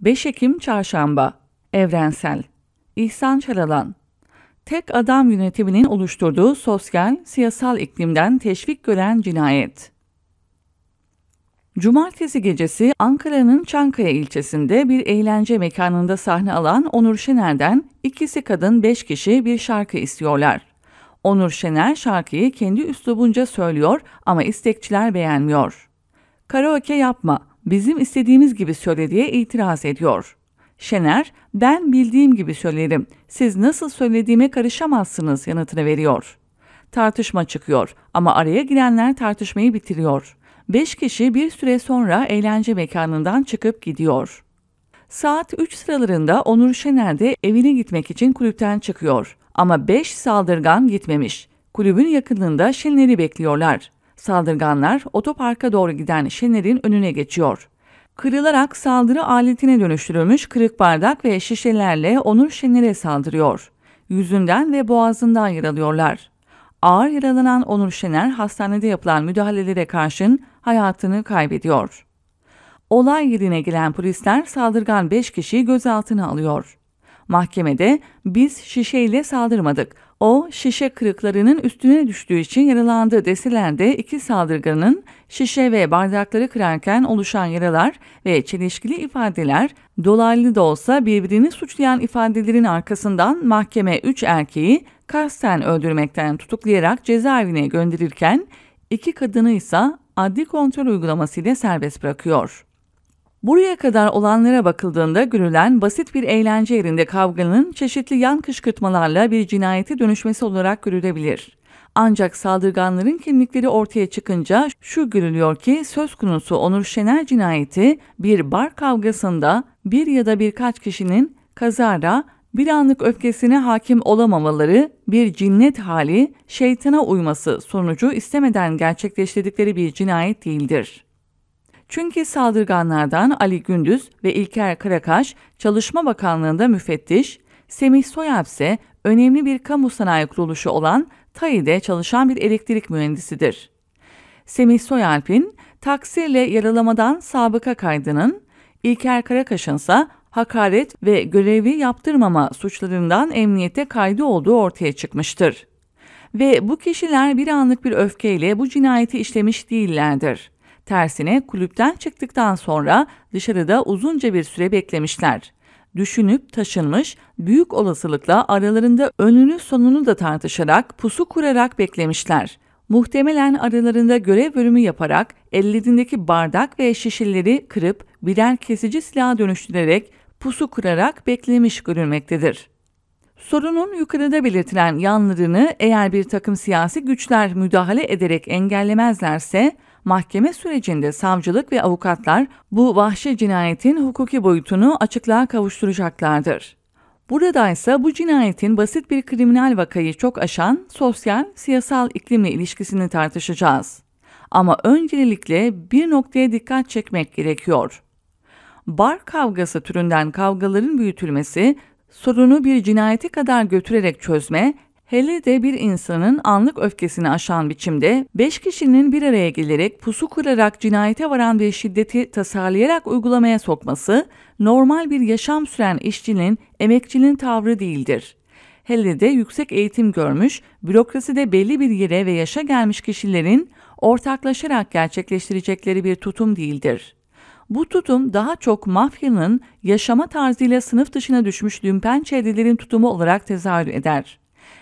5 Ekim Çarşamba Evrensel İhsan Çaralan Tek adam yönetiminin oluşturduğu sosyal, siyasal iklimden teşvik gören cinayet. Cumartesi gecesi Ankara'nın Çankaya ilçesinde bir eğlence mekanında sahne alan Onur Şener'den ikisi kadın beş kişi bir şarkı istiyorlar. Onur Şener şarkıyı kendi üslubunca söylüyor ama istekçiler beğenmiyor. Karaoke yapma, bizim istediğimiz gibi söyle diye itiraz ediyor. Şener, ben bildiğim gibi söylerim, siz nasıl söylediğime karışamazsınız yanıtını veriyor. Tartışma çıkıyor ama araya girenler tartışmayı bitiriyor. Beş kişi bir süre sonra eğlence mekanından çıkıp gidiyor. Saat 3 sıralarında Onur Şener de evine gitmek için kulüpten çıkıyor. Ama 5 saldırgan gitmemiş. Kulübün yakınında Şener'i bekliyorlar. Saldırganlar otoparka doğru giden Şener'in önüne geçiyor. Kırılarak saldırı aletine dönüştürülmüş kırık bardak ve şişelerle Onur Şener'e saldırıyor. Yüzünden ve boğazından yaralıyorlar. Ağır yaralanan Onur Şener hastanede yapılan müdahalelere karşın hayatını kaybediyor. Olay yerine gelen polisler saldırgan 5 kişiyi gözaltına alıyor. Mahkemede biz şişeyle saldırmadık. O şişe kırıklarının üstüne düştüğü için yaralandı deseler de iki saldırganın şişe ve bardakları kırarken oluşan yaralar ve çelişkili ifadeler dolaylı da olsa birbirini suçlayan ifadelerin arkasından mahkeme üç erkeği kasten öldürmekten tutuklayarak cezaevine gönderirken iki kadını ise adli kontrol uygulamasıyla serbest bırakıyor. Buraya kadar olanlara bakıldığında görülen basit bir eğlence yerinde kavganın çeşitli yan kışkırtmalarla bir cinayete dönüşmesi olarak görülebilir. Ancak saldırganların kimlikleri ortaya çıkınca şu görülüyor ki söz konusu Onur Şener cinayeti bir bar kavgasında bir ya da birkaç kişinin kazara bir anlık öfkesine hakim olamamaları, bir cinnet hali, şeytana uyması sonucu istemeden gerçekleştirdikleri bir cinayet değildir. Çünkü saldırganlardan Ali Gündüz ve İlker Karakaş Çalışma Bakanlığı'nda müfettiş, Semih Soyalp ise önemli bir kamu sanayi kuruluşu olan TAİ'de çalışan bir elektrik mühendisidir. Semih Soyalp'in taksirle yaralamadan sabıka kaydının, İlker Karakaş'ın ise hakaret ve görevi yaptırmama suçlarından emniyete kaydı olduğu ortaya çıkmıştır. Ve bu kişiler bir anlık bir öfkeyle bu cinayeti işlemiş değillerdir. Tersine kulüpten çıktıktan sonra dışarıda uzunca bir süre beklemişler. Düşünüp taşınmış, büyük olasılıkla aralarında önünü sonunu da tartışarak, pusu kurarak beklemişler. Muhtemelen aralarında görev bölümü yaparak ellerindeki bardak ve şişeleri kırıp birer kesici silaha dönüştürerek pusu kurarak beklemiş görülmektedir. Sorunun yukarıda belirtilen yanlarını eğer bir takım siyasi güçler müdahale ederek engellemezlerse mahkeme sürecinde savcılık ve avukatlar bu vahşi cinayetin hukuki boyutunu açıklığa kavuşturacaklardır. Burada ise bu cinayetin basit bir kriminal vakayı çok aşan sosyal, siyasal iklimle ilişkisini tartışacağız. Ama öncelikle bir noktaya dikkat çekmek gerekiyor. Bar kavgası türünden kavgaların büyütülmesi, sorunu bir cinayeti kadar götürerek çözme Hele de bir insanın anlık öfkesini aşan biçimde 5 kişinin bir araya gelerek pusu kurarak cinayete varan bir şiddeti tasarlayarak uygulamaya sokması normal bir yaşam süren işçinin, emekçinin tavrı değildir. Hele de yüksek eğitim görmüş, bürokraside belli bir yere ve yaşa gelmiş kişilerin ortaklaşarak gerçekleştirecekleri bir tutum değildir. Bu tutum daha çok mafyanın yaşama tarzıyla sınıf dışına düşmüş lümpen çevrelerin tutumu olarak tezahür eder.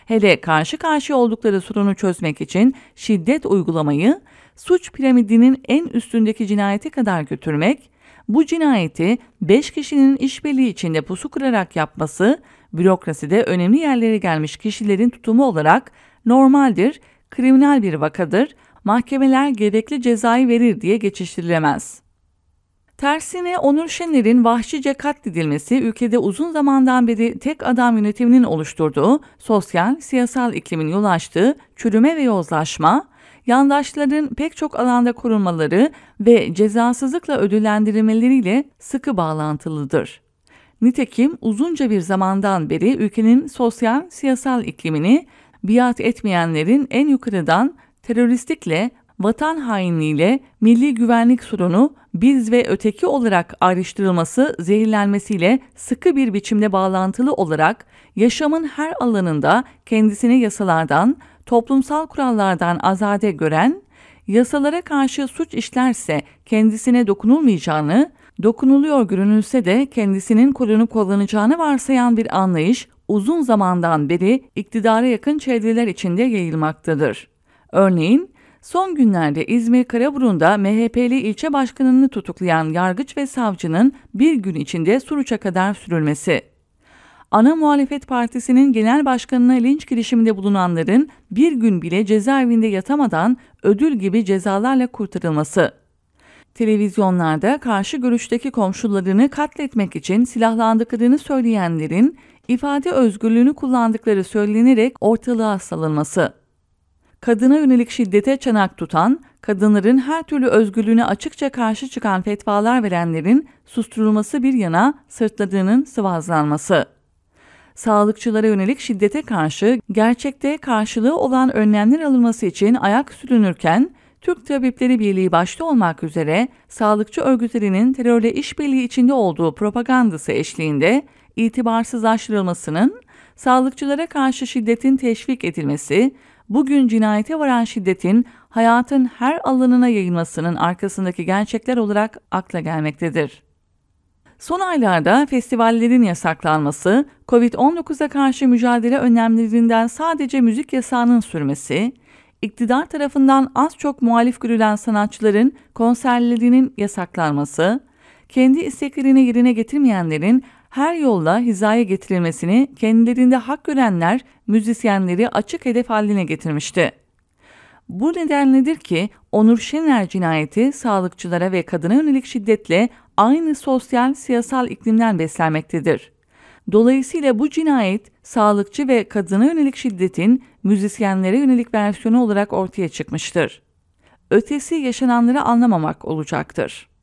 Hele karşı karşıya oldukları sorunu çözmek için şiddet uygulamayı suç piramidinin en üstündeki cinayete kadar götürmek, bu cinayeti 5 kişinin işbirliği içinde pusu kırarak yapması bürokraside önemli yerlere gelmiş kişilerin tutumu olarak normaldir, kriminal bir vakadır, mahkemeler gerekli cezayı verir diye geçiştirilemez.'' Tersine Onur Şener'in vahşice katledilmesi ülkede uzun zamandan beri tek adam yönetiminin oluşturduğu sosyal, siyasal iklimin yol açtığı çürüme ve yozlaşma, yandaşların pek çok alanda korunmaları ve cezasızlıkla ödüllendirilmeleriyle sıkı bağlantılıdır. Nitekim uzunca bir zamandan beri ülkenin sosyal, siyasal iklimini biat etmeyenlerin en yukarıdan teröristlikle vatan hainliğiyle milli güvenlik sorunu biz ve öteki olarak ayrıştırılması, zehirlenmesiyle sıkı bir biçimde bağlantılı olarak yaşamın her alanında kendisini yasalardan, toplumsal kurallardan azade gören, yasalara karşı suç işlerse kendisine dokunulmayacağını, dokunuluyor görünülse de kendisinin korunup kullanacağını varsayan bir anlayış uzun zamandan beri iktidara yakın çevreler içinde yayılmaktadır. Örneğin Son günlerde İzmir Karaburun'da MHP'li ilçe başkanını tutuklayan yargıç ve savcının bir gün içinde Suruç'a kadar sürülmesi. Ana Muhalefet Partisi'nin genel başkanına linç girişiminde bulunanların bir gün bile cezaevinde yatamadan ödül gibi cezalarla kurtarılması. Televizyonlarda karşı görüşteki komşularını katletmek için silahlandıklarını söyleyenlerin ifade özgürlüğünü kullandıkları söylenerek ortalığa salınması kadına yönelik şiddete çanak tutan, kadınların her türlü özgürlüğüne açıkça karşı çıkan fetvalar verenlerin susturulması bir yana sırtladığının sıvazlanması. Sağlıkçılara yönelik şiddete karşı gerçekte karşılığı olan önlemler alınması için ayak sürünürken, Türk Tabipleri Birliği başta olmak üzere sağlıkçı örgütlerinin terörle işbirliği içinde olduğu propagandası eşliğinde itibarsızlaştırılmasının sağlıkçılara karşı şiddetin teşvik edilmesi, bugün cinayete varan şiddetin hayatın her alanına yayılmasının arkasındaki gerçekler olarak akla gelmektedir. Son aylarda festivallerin yasaklanması, COVID-19'a karşı mücadele önlemlerinden sadece müzik yasağının sürmesi, iktidar tarafından az çok muhalif görülen sanatçıların konserlerinin yasaklanması, kendi isteklerini yerine getirmeyenlerin her yolla hizaya getirilmesini kendilerinde hak görenler müzisyenleri açık hedef haline getirmişti. Bu nedenledir ki Onur Şener cinayeti sağlıkçılara ve kadına yönelik şiddetle aynı sosyal siyasal iklimden beslenmektedir. Dolayısıyla bu cinayet sağlıkçı ve kadına yönelik şiddetin müzisyenlere yönelik versiyonu olarak ortaya çıkmıştır. Ötesi yaşananları anlamamak olacaktır.